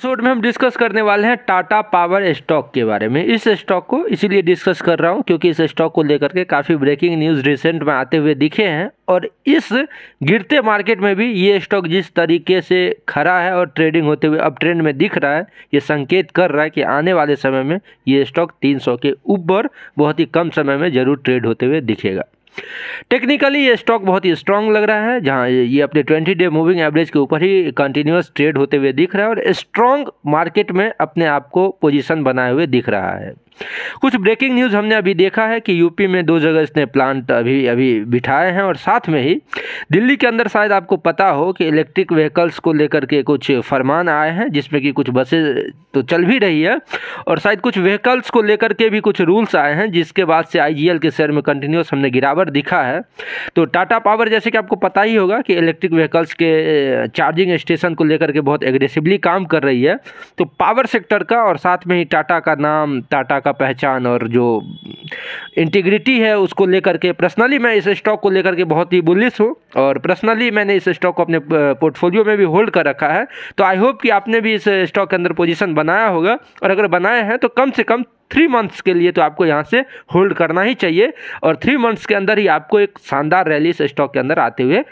episode में हम discuss करने वाले हैं टाटा पावर स्टॉक के बारे में इस स्टॉक को इसीलिए डिस्कस कर रहा हूं क्योंकि इस स्टॉक को लेकर के काफ़ी ब्रेकिंग न्यूज़ रिसेंट में आते हुए दिखे हैं और इस गिरते मार्केट में भी ये स्टॉक जिस तरीके से खड़ा है और ट्रेडिंग होते हुए अब ट्रेंड में दिख रहा है ये संकेत कर रहा है कि आने वाले समय में ये स्टॉक 300 के ऊपर बहुत ही कम समय में ज़रूर ट्रेड होते हुए दिखेगा टेक्निकली ये स्टॉक बहुत ही स्ट्रांग लग रहा है जहाँ ये अपने 20 डे मूविंग एवरेज के ऊपर ही कंटिन्यूस ट्रेड होते हुए दिख रहा है और स्ट्रांग मार्केट में अपने आप को पोजीशन बनाए हुए दिख रहा है कुछ ब्रेकिंग न्यूज़ हमने अभी देखा है कि यूपी में दो जगह इसने प्लांट अभी अभी बिठाए हैं और साथ में ही दिल्ली के अंदर शायद आपको पता हो कि इलेक्ट्रिक व्हीकल्स को लेकर के कुछ फरमान आए हैं जिसमें कि कुछ बसें तो चल भी रही है और शायद कुछ व्हीकल्स को लेकर के भी कुछ रूल्स आए हैं जिसके बाद से आई के शेयर में कंटिन्यूस हमने गिरावट पावर दिखा है तो टाटा पावर जैसे कि आपको पता ही होगा कि इलेक्ट्रिक व्हीकल्स के चार्जिंग स्टेशन को लेकर के बहुत एग्रेसिवली काम कर रही है तो पावर सेक्टर का और साथ में ही टाटा का नाम टाटा का पहचान और जो इंटीग्रिटी है उसको लेकर के पर्सनली मैं इस स्टॉक को लेकर के बहुत ही बुलिस हूँ और पर्सनली मैंने इस स्टॉक को अपने पोर्टफोलियो में भी होल्ड कर रखा है तो आई होप कि आपने भी इस स्टॉक के अंदर पोजिशन बनाया होगा और अगर बनाए हैं तो कम से कम थ्री मंथ्स के लिए तो आपको यहाँ से होल्ड करना ही चाहिए और थ्री मंथ्स के अंदर ही आपको एक शानदार रैली इस स्टॉक के अंदर आते हुए